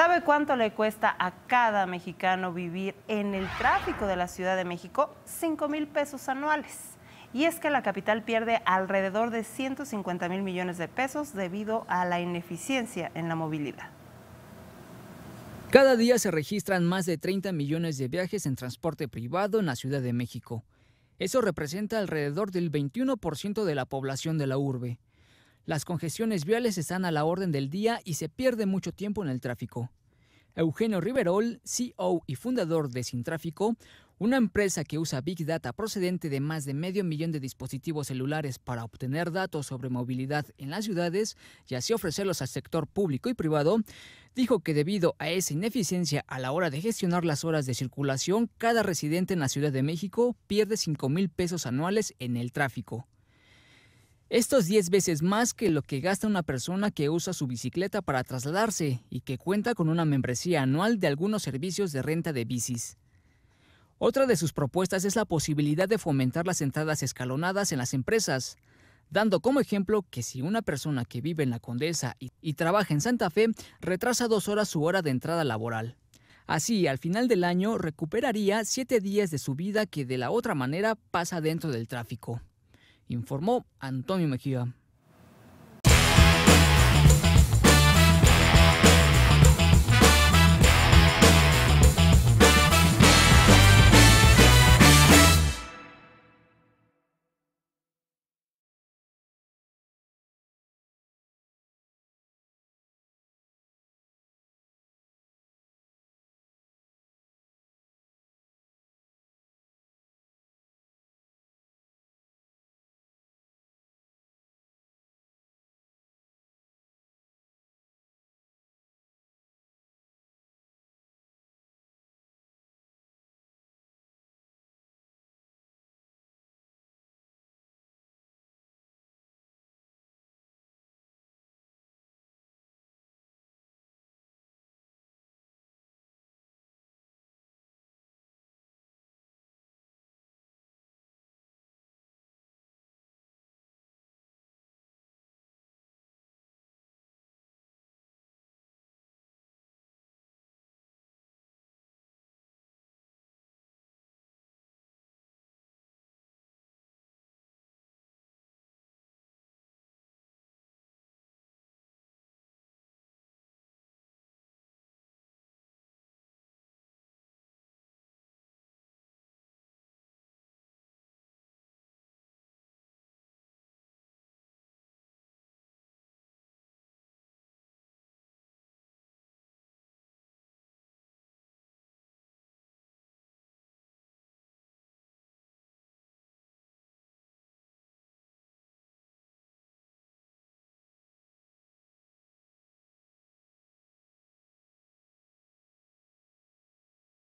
¿Sabe cuánto le cuesta a cada mexicano vivir en el tráfico de la Ciudad de México? 5 mil pesos anuales. Y es que la capital pierde alrededor de 150 mil millones de pesos debido a la ineficiencia en la movilidad. Cada día se registran más de 30 millones de viajes en transporte privado en la Ciudad de México. Eso representa alrededor del 21% de la población de la urbe. Las congestiones viales están a la orden del día y se pierde mucho tiempo en el tráfico. Eugenio Riverol, CEO y fundador de Sin Tráfico, una empresa que usa Big Data procedente de más de medio millón de dispositivos celulares para obtener datos sobre movilidad en las ciudades y así ofrecerlos al sector público y privado, dijo que debido a esa ineficiencia a la hora de gestionar las horas de circulación, cada residente en la Ciudad de México pierde 5 mil pesos anuales en el tráfico. Esto es 10 veces más que lo que gasta una persona que usa su bicicleta para trasladarse y que cuenta con una membresía anual de algunos servicios de renta de bicis. Otra de sus propuestas es la posibilidad de fomentar las entradas escalonadas en las empresas, dando como ejemplo que si una persona que vive en la Condesa y, y, trabaja en Santa Fe retrasa dos horas su hora de entrada laboral. Así, al final del año, recuperaría siete días de su vida que de la otra manera pasa dentro del tráfico informó Antonio Mejía.